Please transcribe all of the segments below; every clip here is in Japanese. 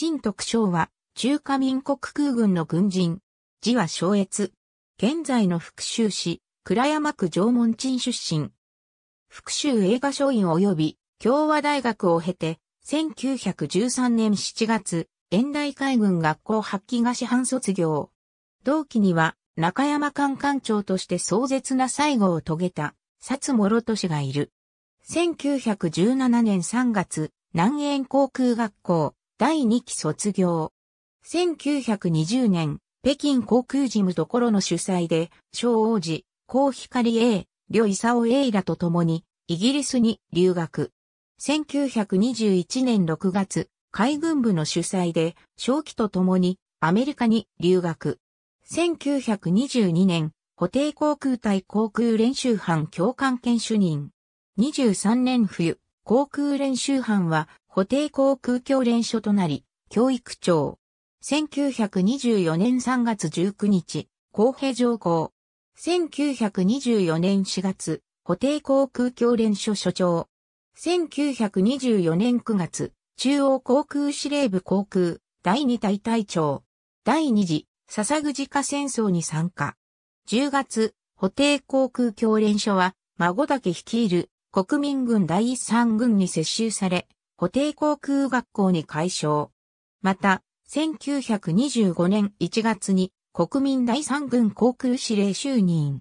陳徳章は、中華民国空軍の軍人。字は昭越。現在の福州市、倉山区縄文鎮出身。福州映画書院及び共和大学を経て、1913年7月、遠大海軍学校発揮が師範卒業。同期には、中山艦艦長として壮絶な最後を遂げた、薩諸都市がいる。1917年3月、南苑航空学校、第2期卒業。1920年、北京航空事務所の主催で、小王子、高光 A、両伊尾 A らと共に、イギリスに留学。1921年6月、海軍部の主催で、正規と共に、アメリカに留学。1922年、固定航空隊航空練習班教官研主任。23年冬、航空練習班は固定航空教練所となり、教育長。1924年3月19日、公平上皇。1924年4月、固定航空教練所所長。1924年9月、中央航空司令部航空、第2大隊長。第2次、笹口家戦争に参加。10月、固定航空教練所は、孫岳率いる国民軍第三軍に接収され、補定航空学校に改称。また、1925年1月に国民第三軍航空司令就任。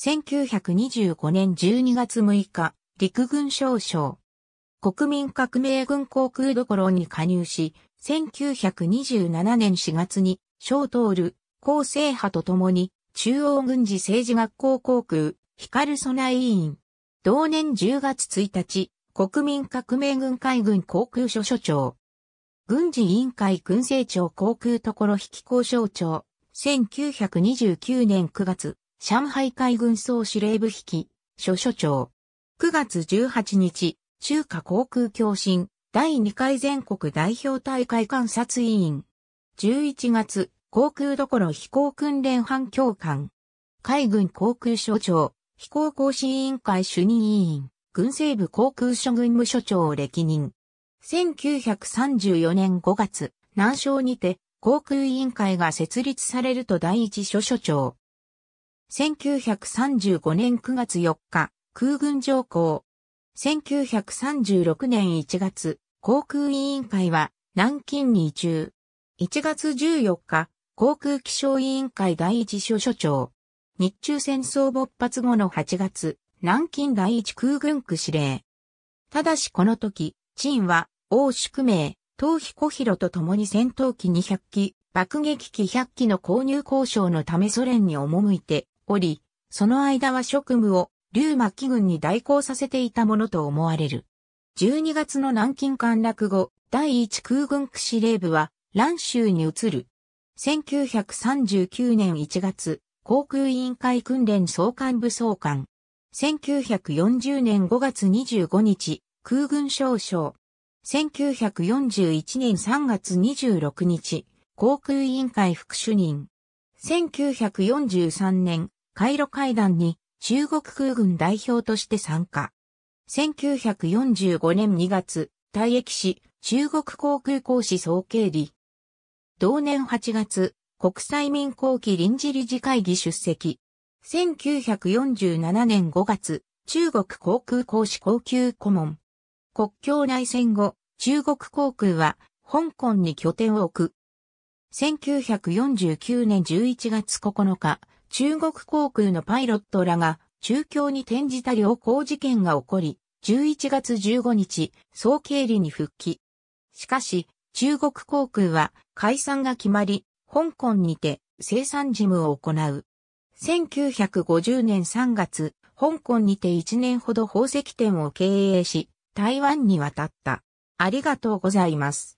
1925年12月6日、陸軍少将。国民革命軍航空どころに加入し、1927年4月に、小通る、厚生派と共に、中央軍事政治学校航空、光備委員。同年10月1日、国民革命軍海軍航空所所長。軍事委員会軍政庁航空所引き交渉庁。1929年9月、上海海軍総司令部引き、所所長。9月18日、中華航空共振、第2回全国代表大会観察委員。11月、航空所飛行訓練班教官。海軍航空所長、飛行講師委員会主任委員。軍西部航空所軍務所長を歴任。1934年5月、南昌にて航空委員会が設立されると第一所所長。1935年9月4日、空軍上皇。1936年1月、航空委員会は南京に移住。1月14日、航空気象委員会第一所所長。日中戦争勃発後の8月、南京第一空軍区司令。ただしこの時、陳は、王宿名、東彦広と共に戦闘機200機、爆撃機100機の購入交渉のためソ連に赴いており、その間は職務を、龍馬機軍に代行させていたものと思われる。12月の南京陥落後、第一空軍区司令部は、蘭州に移る。1939年1月、航空委員会訓練総監部総監。1940年5月25日、空軍少将。1941年3月26日、航空委員会副主任。1943年、回路会談に中国空軍代表として参加。1945年2月、退役し、中国航空講師総経理。同年8月、国際民航機臨時理事会議出席。1947年5月、中国航空公使高級顧問。国境内戦後、中国航空は香港に拠点を置く。1949年11月9日、中国航空のパイロットらが中共に転じた旅行事件が起こり、11月15日、総経理に復帰。しかし、中国航空は解散が決まり、香港にて生産事務を行う。1950年3月、香港にて1年ほど宝石店を経営し、台湾に渡った。ありがとうございます。